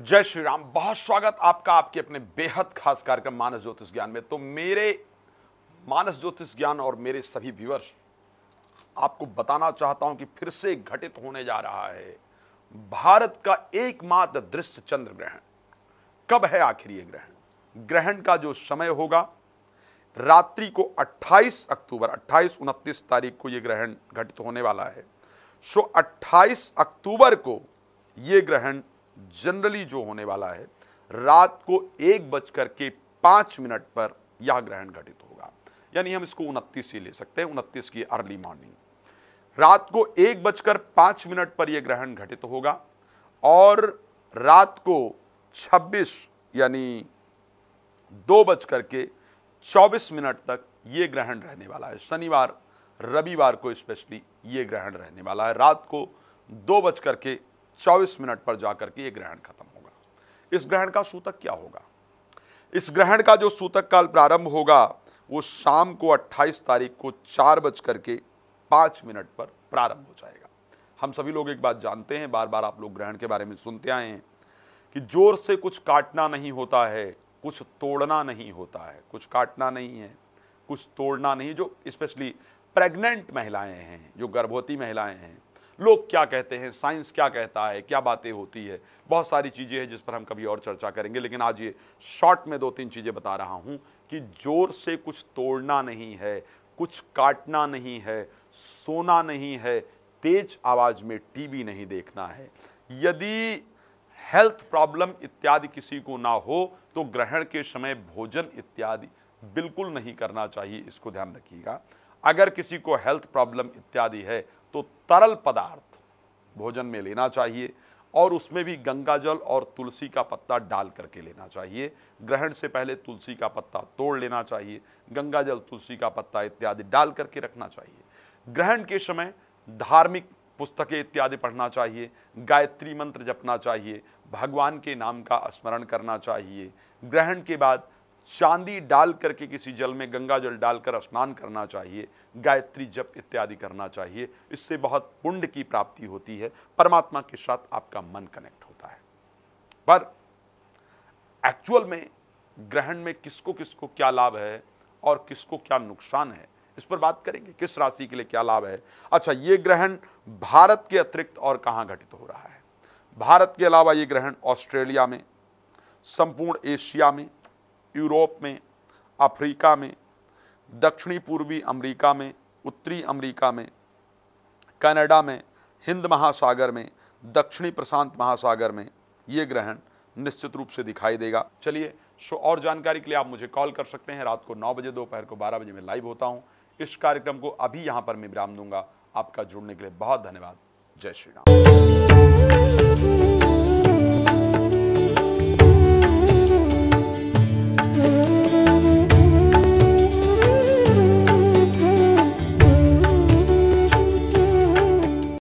जय श्री राम बहुत स्वागत आपका आपके अपने बेहद खास कार्यक्रम मानस ज्योतिष ज्ञान में तो मेरे मानस ज्योतिष ज्ञान और मेरे सभी व्यूअर्स आपको बताना चाहता हूं कि फिर से घटित होने जा रहा है भारत का एकमात्र दृश्य चंद्र ग्रहण कब है आखिर यह ग्रहण ग्रहण का जो समय होगा रात्रि को 28 अक्टूबर 28 उनतीस तारीख को यह ग्रहण घटित होने वाला है सो 28 अक्टूबर को यह ग्रहण जनरली जो होने वाला है रात को एक बज करके पांच मिनट पर यह ग्रहण घटित होगा यानी हम इसको उनतीस ही ले सकते हैं उनतीस की अर्ली मॉर्निंग रात को एक बजकर पांच मिनट पर यह ग्रहण घटित होगा और रात को 26 यानी दो बज करके चौबीस मिनट तक यह ग्रहण रहने वाला है शनिवार रविवार को स्पेशली ये ग्रहण रहने वाला है रात को दो बज करके चौबीस मिनट पर जाकर के ये ग्रहण खत्म होगा इस ग्रहण का सूतक क्या होगा इस ग्रहण का जो सूतक काल प्रारंभ होगा वो शाम को 28 तारीख को चार बज करके पाँच मिनट पर प्रारंभ हो जाएगा हम सभी लोग एक बात जानते हैं बार बार आप लोग ग्रहण के बारे में सुनते आए हैं कि जोर से कुछ काटना नहीं होता है कुछ तोड़ना नहीं होता है कुछ काटना नहीं है कुछ तोड़ना नहीं जो स्पेशली प्रेग्नेंट महिलाएं हैं जो गर्भवती महिलाएं हैं लोग क्या कहते हैं साइंस क्या कहता है क्या बातें होती है बहुत सारी चीज़ें हैं जिस पर हम कभी और चर्चा करेंगे लेकिन आज ये शॉर्ट में दो तीन चीज़ें बता रहा हूँ कि जोर से कुछ तोड़ना नहीं है कुछ काटना नहीं है सोना नहीं है तेज आवाज़ में टीवी नहीं देखना है यदि हेल्थ प्रॉब्लम इत्यादि किसी को ना हो तो ग्रहण के समय भोजन इत्यादि बिल्कुल नहीं करना चाहिए इसको ध्यान रखिएगा अगर किसी को हेल्थ प्रॉब्लम इत्यादि है तो तरल पदार्थ भोजन में लेना चाहिए और उसमें भी गंगा जल और तुलसी का पत्ता डाल करके लेना चाहिए ग्रहण से पहले तुलसी का पत्ता तोड़ लेना चाहिए गंगा जल तुलसी का पत्ता इत्यादि डाल करके रखना चाहिए ग्रहण के समय धार्मिक पुस्तकें इत्यादि पढ़ना चाहिए गायत्री मंत्र जपना चाहिए भगवान के नाम का स्मरण करना चाहिए ग्रहण के बाद चांदी डाल करके किसी जल में गंगा जल डालकर स्नान करना चाहिए गायत्री जप इत्यादि करना चाहिए इससे बहुत पुण्य की प्राप्ति होती है परमात्मा के साथ आपका मन कनेक्ट होता है पर एक्चुअल में ग्रहण में किसको किसको क्या लाभ है और किसको क्या नुकसान है इस पर बात करेंगे किस राशि के लिए क्या लाभ है अच्छा ये ग्रहण भारत के अतिरिक्त और कहाँ घटित हो रहा है भारत के अलावा ये ग्रहण ऑस्ट्रेलिया में संपूर्ण एशिया में यूरोप में अफ्रीका में दक्षिणी पूर्वी अमेरिका में उत्तरी अमेरिका में कनाडा में हिंद महासागर में दक्षिणी प्रशांत महासागर में ये ग्रहण निश्चित रूप से दिखाई देगा चलिए सो और जानकारी के लिए आप मुझे कॉल कर सकते हैं रात को नौ बजे दोपहर को बारह बजे मैं लाइव होता हूँ इस कार्यक्रम को अभी यहाँ पर मैं विराम दूंगा आपका जुड़ने के लिए बहुत धन्यवाद जय श्री राम